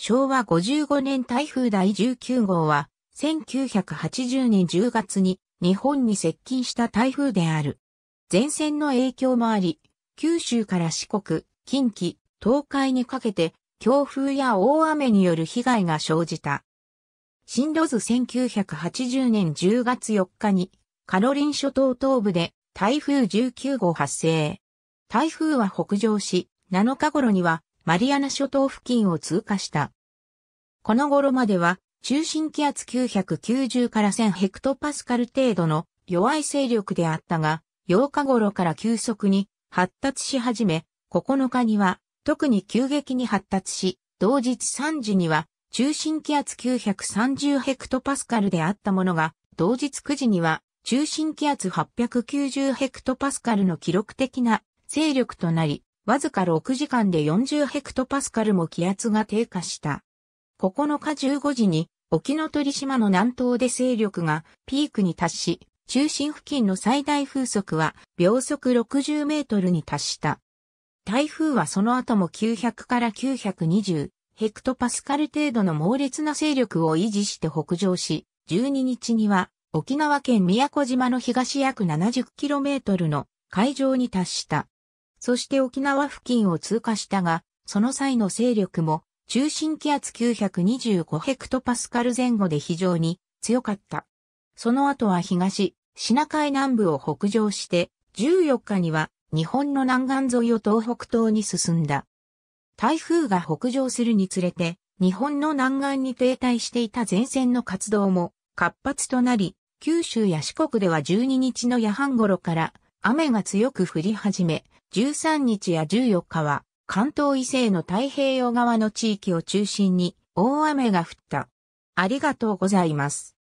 昭和55年台風第19号は、1980年10月に日本に接近した台風である。前線の影響もあり、九州から四国、近畿、東海にかけて、強風や大雨による被害が生じた。進路図1980年10月4日に、カロリン諸島東部で台風19号発生。台風は北上し、7日頃にはマリアナ諸島付近を通過した。この頃までは、中心気圧990から1000ヘクトパスカル程度の弱い勢力であったが、8日頃から急速に発達し始め、9日には特に急激に発達し、同日3時には中心気圧930ヘクトパスカルであったものが、同日9時には中心気圧890ヘクトパスカルの記録的な勢力となり、わずか6時間で40ヘクトパスカルも気圧が低下した。9日15時に沖ノ鳥島の南東で勢力がピークに達し、中心付近の最大風速は秒速60メートルに達した。台風はその後も900から920ヘクトパスカル程度の猛烈な勢力を維持して北上し、12日には沖縄県宮古島の東約7 0キロメートルの海上に達した。そして沖縄付近を通過したが、その際の勢力も中心気圧925ヘクトパスカル前後で非常に強かった。その後は東、シナ海南部を北上して、14日には日本の南岸沿いを東北東に進んだ。台風が北上するにつれて、日本の南岸に停滞していた前線の活動も活発となり、九州や四国では12日の夜半頃から雨が強く降り始め、13日や14日は関東以西の太平洋側の地域を中心に大雨が降った。ありがとうございます。